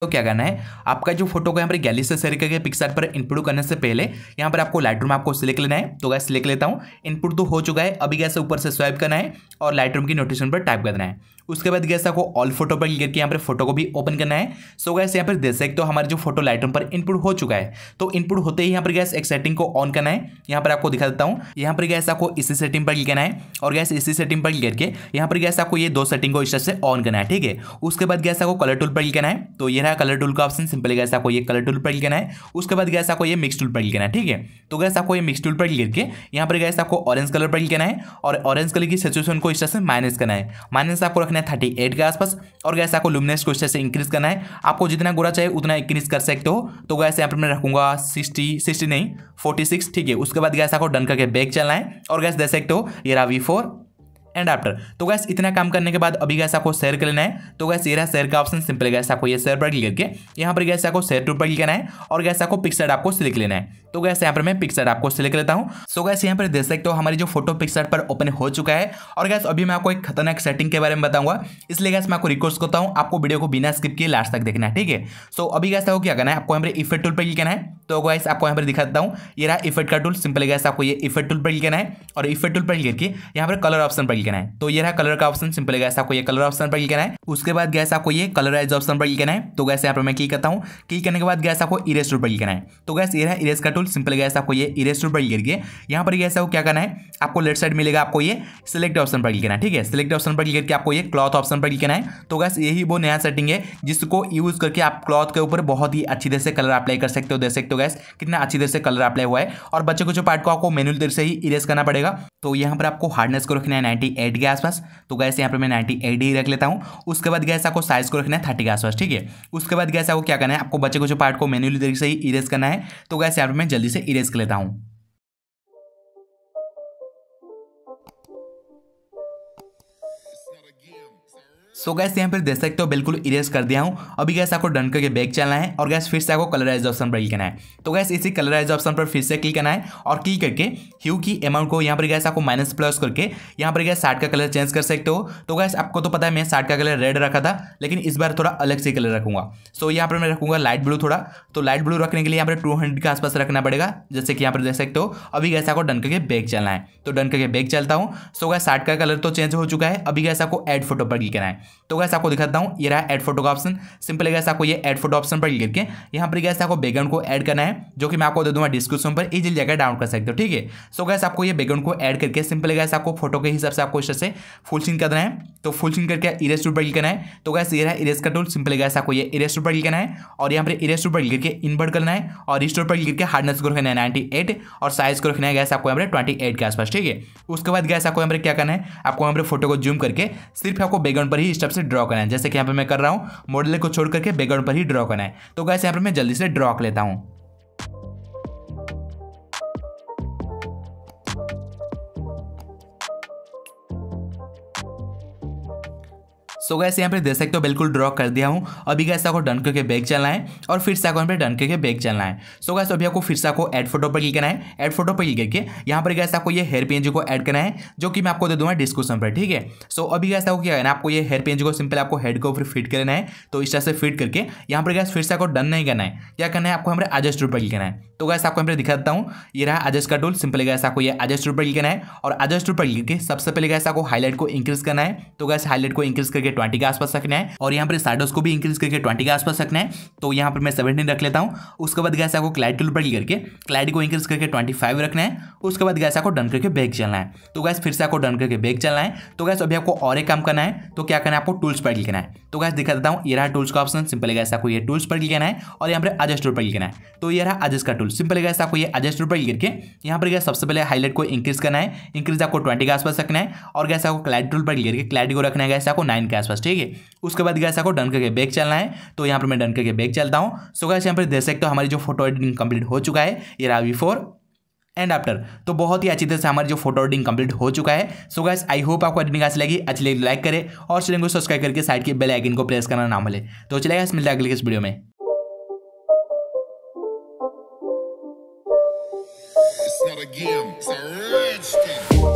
तो क्या करना है आपका जो फोटो को यहाँ पर गैली से शेयर करके पिक्सार पर इनपुट करने से पहले यहाँ पर आपको लाइट रूम आपको सिलेक्ट लेना है तो गैस सिलेक्ट लेता हूँ इनपुट तो हो चुका है अभी गैस ऊपर से स्वाइप करना है और लाइट रूम की नोटिफिकेशन पर टाइप करना है उसके बाद गैस आपको ऑल फोटो पर क्लिक करके यहाँ पर फोटो को भी ओपन करना है सो गैस यहाँ पर देख सकते तो हमारे जो फोटो लाइटरूम पर इनपुट हो चुका है तो इनपुट होते ही यहाँ पर गैस एक सेटिंग को ऑन करना है यहाँ पर आपको दिखा देता हूँ यहाँ पर गैस आपको इसी सेटिंग पर क्लिक करना है और गैस इसी सेटिंग पर क्लिक करके यहाँ पर गैस आपको ये दो सेटिंग को इस तरह से ऑन करना है ठीक है उसके बाद गैस आपको कलर टूल पर क्लिक करना है तो ये रहा कलर टूल का ऑप्शन सिंपल गैस आपको ये कलर टूल पर क्लिक करना है उसके बाद गैस आपको ये मिक्स टूल पर क्लिक करना है ठीक है तो गैस आपको ये मिक्स टूल पर क्लिक करके यहाँ पर गैस आपको ऑरेंज कलर पर क्लिक करना है और ऑरेंज कलर की सिचुएशन को इस से माइनस करना है माइनस आपको रखना करना है थर्टी के आसपास और गैस आपको लुमिनस को इससे इंक्रीज करना है आपको जितना गोरा चाहिए उतना इंक्रीज कर सकते हो तो गैस यहाँ पर मैं रखूंगा सिक्सटी सिक्सटी नहीं फोर्टी ठीक है उसके बाद गैस आपको डन करके बैग चलना है और गैस दे सकते हो ये रहा वी फोर एंड आफ्टर तो गैस इतना काम करने के बाद अभी गैस आपको शेयर कर लेना है तो गैस ये रहा शेयर का ऑप्शन सिंपल गैस आपको ये शेयर पर क्लिक करके यहाँ पर गैस आपको शेयर टू पर क्लिक करना है और गैस आपको पिक्सर आपको सिलेक्ट लेना है तो गैस यहाँ पर मैं पिक्सर आपको सिलेक्ट लेता हूँ सो गैस यहाँ पर देख सकते हो हमारी जो फोटो पिक्सर पर ओपन हो चुका है और गैस अभी मैं आपको एक खतरनाक सेटिंग के बारे में बताऊंगा इसलिए गैस मैं आपको रिक्वेस्ट करता हूँ आपको वीडियो को बिना स्किप किए लास्ट तक देखना है ठीक है सो अभी गैस आपको क्या करना है आपको यहाँ पर इफेक्ट टूल पर क्लिक करना है तो गाइस आपको यहाँ पर दिखाता हूँ ये रहा इफेक्ट का टूल सिंपल गैस आपको ये इफेक्ट टूल पर लिखना है और इफेक्ट टूल पर लिख के यहाँ पर कलर ऑप्शन पर लिखना है तो ये रहा कलर का ऑप्शन सिंपल गैस आपको ये कलर ऑप्शन पर क्लिक है उसके बाद गैस आपको ये कलराइज ऑप्शन पर लिखना है तो गैस यहाँ पर मैं क्लिक करता हूँ क्लिक करने के बाद गैस आपको इरेज टूल पर लिखना है तो गैस ये रहा इरेज का टूल सिंपल गैस आपको ये इरेज टूल पर क्लिक करके यहाँ पर गैस आपको क्या करना है आपको लेफ्ट साइड मिलेगा आपको ये सिलेक्ट ऑप्शन पर लिखना है ठीक है सिलेक्ट ऑप्शन पर लिख करके आपको ये क्लॉथ ऑप्शन पर लिखना है तो गैस यही वो नया सेटिंग है जिसको यूज करके आप क्लॉथ के ऊपर बहुत ही अच्छी तरह से कलर अप्लाई कर सकते हो दे सकते हो गैस कितना अच्छी तरह से कलर अप्लाई हुआ है और बच्चे को जो पार्ट को आपको मेनुअल तरह से ही इरेज करना पड़ेगा तो यहाँ पर आपको हार्डनेस को रखना है नाइन्टी एट के आसपास तो गैस यहाँ पर मैं नाइन्टी एट ही रख लेता हूँ उसके बाद गैस आपको साइज को रखना है थर्टी के आसपास ठीक है उसके बाद गैस आपको क्या करना है आपको बच्चे को जो पार्ट को मेनुअली तरीके से ही इरेज करना है तो गैस यहाँ पर मैं जल्दी से इरेज कर लेता हूँ सो गैस यहाँ पर देख सकते हो बिल्कुल इरेज कर दिया हूँ अभी गैस आपको डन करके बैक चलना है और गैस फिर से आपको कलराइज ऑप्शन पर क्लिक करना है तो गैस इसी कलराइज ऑप्शन पर फिर से क्लिक करना है और क्लिक करके ह्यू की अमाउंट को यहाँ पर गैस आपको माइनस प्लस करके यहाँ पर गैस साठ का कलर चेंज कर सकते हो तो गैस आपको तो पता है मैं साठ का कलर रेड रखा था लेकिन इस बार थोड़ा अलग से कलर रखूंगा सो यहाँ पर मैं रखूंगा लाइट ब्लू थोड़ा तो लाइट ब्लू रखने के लिए यहाँ पर टू के आसपास रखना पड़ेगा जैसे कि यहाँ पर देख सकते हो अभी गैस आपको डन करके बैक चलना है तो डन करके बैक चलता हूँ सो गैस साठ का कलर तो चेंज हो चुका है अभी गैस आपको एड फोटो पर क्लिक करना है तो गैस आपको दिखाता हूँ ये रहा एड फोटो का ऑप्शन सिंपल गैस आपको ये एड फोटो ऑप्शन पर क्लिक करके यहाँ पर गैस आपको बैकग्राउंड को ऐड करना है जो कि मैं आपको दे दूँगा डिस्क्रिप्शन पर इजिल जगह डाउनलोड कर सकते हो ठीक है सो गैस आपको ये बैकग्राउंड को ऐड करके सिंपल गैस आपको फोटो के हिसाब से आपको इस से फुल सीन करना है तो फुल सीन करके इरेज टूल पर क्लिक करना है तो गैस ये रहा इरेज का टूल सिंपल गैस आपको ये इरेज टूल पर क्लिक करना है और यहाँ पर इरेज टूल पर क्लिक करके इन्वर्ट करना है और रिस्टोर पर क्लिक करके हार्डनेस को रखना है नाइन्टी और साइज को रखना है गैस आपको यहाँ पर ट्वेंटी के आसपास ठीक है उसके बाद गैस आपको यहाँ पर क्या करना है आपको यहाँ पर फोटो को जूम करके सिर्फ आपको बैकग्राउंड पर ही सभी स्टेप से ड्रॉ करना है जैसे कि यहाँ पर मैं कर रहा हूँ मॉडल को छोड़ करके बैकग्राउंड पर ही ड्रॉ करना है तो गैस यहाँ पर मैं जल्दी से ड्रॉ कर लेता हूँ सो गैस यहाँ पे देख सकते हो बिल्कुल ड्रॉ कर दिया हूँ अभी गैस आपको डन करके बैग चलना है और फिर से आपको यहाँ पे डन करके बैग चलना है सो वैसे गैस अभी आपको फिर से आपको एड फोटो पर क्लिक करना है एड फोटो पर क्लिक करके यहाँ पर गैस आपको ये हेयर पेंज को एड करना है जो कि मैं आपको दे दूँगा डिस्क्रिप्शन पर ठीक है सो अभी गैस आपको क्या करना है आपको ये हेयर पेंज को सिंपल आपको हेड के ऊपर फिट करना है तो इस तरह से फिट करके यहाँ पर गैस फिर से आपको डन नहीं करना है क्या करना है आपको हमारे एडजस्ट पर क्लिक करना है तो गैस आपको यहाँ पर दिखा देता हूँ ये रहा एडजस्ट का टूल सिंपली गैस आपको ये एडजस्ट टूल पर क्लिक करना है और एडजस्ट टूल पर क्लिक के सबसे पहले गैस आपको हाईलाइट को इंक्रीज करना है तो गैस हाईलाइट को इंक्रीज करके ट्वेंटी के आसपास रखना है और यहाँ पर साइडोस को भी इंक्रीज करके ट्वेंटी के आसपास रखना है तो यहाँ पर मैं सेवेंटीन रख लेता हूँ उसके बाद गैस आपको क्लाइड टूल पर क्लिक करके क्लाइड को इंक्रीज करके ट्वेंटी फाइव रखना है उसके बाद गैस आपको डन करके बैग चलना है तो गैस फिर से आपको डन करके बैग चलना है तो गैस अभी आपको और एक काम करना है तो क्या करना है आपको टूल्स पर लिखना है तो गैस दिखा देता हूँ ये रहा टूल्स का ऑप्शन सिंपली गैस आपको ये टूल्स पर क्लिक करना है और यहाँ पर एडजस्ट टूल पर क्लिक है तो ये रहा एडजस्ट का टूल सिंपल है आपको ये एडजस्ट पर गिर के यहाँ पर गया सबसे पहले हाईलाइट को इंक्रीज करना है इंक्रीज आपको ट्वेंटी के आसपास रखना है और गैस आपको क्लैट टूल पर गिर के को रखना है गैस आपको नाइन के आसपास ठीक है उसके बाद गैस आपको डन करके बैग चलना है तो यहाँ पर मैं डन करके बैक चलता हूँ सो गैस यहाँ पर देख सकते हो हमारी जो फोटो एडिटिंग कंप्लीट हो चुका है ये रहा बिफोर एंड आफ्टर तो बहुत ही अच्छी तरह से हमारी जो फोटो एडिटिंग कंप्लीट हो चुका है सो गैस आई होप आपको एडिटिंग अच्छी लगी अच्छी लगी लाइक तो करें और चैनल को सब्सक्राइब करके साइड के बेल आइकन को प्रेस करना ना मिले तो चलेगा मिलता है अगले इस वीडियो में Austin.